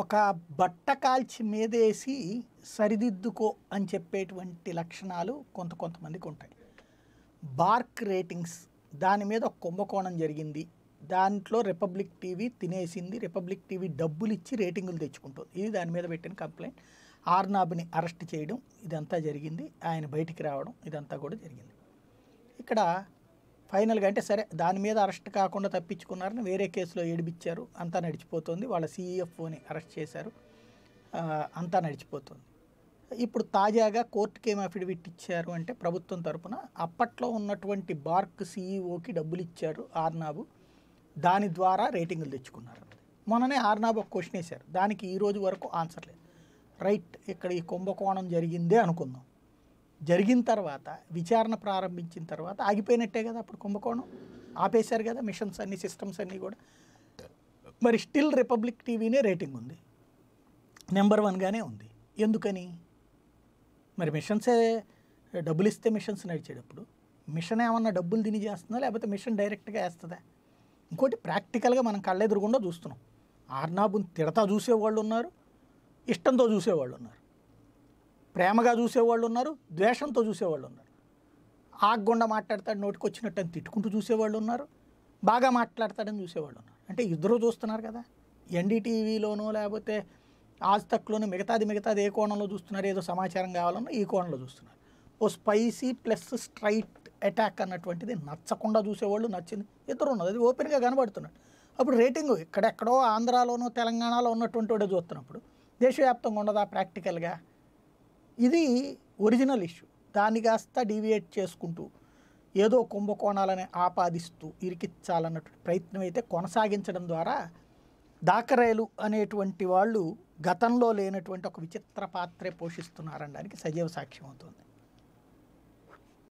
ఒక బట్ట కాల్చి మీదేసి సరిదిద్దుకో అని చెప్పేటువంటి లక్షణాలు కొంత కొంతమందికి ఉంటాయి బార్క్ రేటింగ్స్ దాని మీద ఒక కుంభకోణం జరిగింది దాంట్లో రిపబ్లిక్ టీవీ తినేసింది రిపబ్లిక్ టీవీ డబ్బులు ఇచ్చి రేటింగులు తెచ్చుకుంటుంది ఇది దాని మీద పెట్టిన కంప్లైంట్ ఆర్నాబ్ని అరెస్ట్ చేయడం ఇదంతా జరిగింది ఆయన బయటికి రావడం ఇదంతా కూడా జరిగింది ఇక్కడ ఫైనల్గా అంటే సరే దాని మీద అరెస్ట్ కాకుండా తప్పించుకున్నారని వేరే కేసులో ఏడిపించారు అంతా నడిచిపోతుంది వాళ్ళ సీఎఫ్ఓని అరెస్ట్ చేశారు అంతా నడిచిపోతుంది ఇప్పుడు తాజాగా కోర్టుకి ఏం అఫిడవిట్ ఇచ్చారు అంటే ప్రభుత్వం తరపున అప్పట్లో ఉన్నటువంటి బార్క్ సీఈఓకి డబ్బులు ఇచ్చారు ఆర్నాబు దాని ద్వారా రేటింగ్లు తెచ్చుకున్నారు మొన్ననే ఆర్నాబు ఒక క్వశ్చన్ వేశారు దానికి ఈరోజు వరకు ఆన్సర్ లేదు రైట్ ఇక్కడ ఈ కుంభకోణం జరిగిందే అనుకుందాం జరిగిన తర్వాత విచారణ ప్రారంభించిన తర్వాత ఆగిపోయినట్టే కదా అప్పుడు కుంభకోణం ఆపేశారు కదా మిషన్స్ అన్ని సిస్టమ్స్ అన్నీ కూడా మరి స్టిల్ రిపబ్లిక్ టీవీనే రేటింగ్ ఉంది నెంబర్ వన్గానే ఉంది ఎందుకని మరి మిషన్సే డబ్బులు ఇస్తే మిషన్స్ నడిచేటప్పుడు మిషన్ ఏమన్నా డబ్బులు తిని చేస్తుందా లేకపోతే మిషన్ డైరెక్ట్గా వేస్తుందా ఇంకోటి ప్రాక్టికల్గా మనం కళ్ళెదురుకుండా చూస్తున్నాం ఆర్నాబుని తిడతా చూసేవాళ్ళు ఉన్నారు ఇష్టంతో చూసేవాళ్ళు ఉన్నారు ప్రేమగా చూసేవాళ్ళు ఉన్నారు ద్వేషంతో చూసేవాళ్ళు ఉన్నారు ఆగ్గుండా మాట్లాడతాడు నోటికి వచ్చినట్టు అని తిట్టుకుంటూ చూసేవాళ్ళు ఉన్నారు బాగా మాట్లాడతాడని చూసేవాళ్ళు ఉన్నారు అంటే ఇద్దరు చూస్తున్నారు కదా ఎన్డీటీవీలోనో లేకపోతే ఆజ్తక్లోనూ మిగతాది మిగతాది ఏ కోణంలో చూస్తున్నారు ఏదో సమాచారం కావాలన్నా ఈ కోణంలో చూస్తున్నారు ఓ స్పైసీ ప్లస్ స్ట్రైట్ అటాక్ అన్నటువంటిది నచ్చకుండా చూసేవాళ్ళు నచ్చింది ఇద్దరు ఉన్నది అది ఓపెన్గా కనబడుతున్నాడు అప్పుడు రేటింగ్ ఇక్కడెక్కడో ఆంధ్రాలోనో తెలంగాణలో ఉన్నటువంటి వాడే చూస్తున్నప్పుడు దేశవ్యాప్తంగా ఉండదా ప్రాక్టికల్గా ఇది ఒరిజినల్ ఇష్యూ దాన్ని కాస్త డీవియేట్ చేసుకుంటూ ఏదో కుంభకోణాలని ఆపాదిస్తూ ఇరికిచ్చాలన్నటువంటి ప్రయత్నం అయితే కొనసాగించడం ద్వారా దాకరేలు అనేటువంటి వాళ్ళు గతంలో లేనటువంటి ఒక విచిత్ర పాత్రే పోషిస్తున్నారనడానికి సజీవ సాక్ష్యం అవుతుంది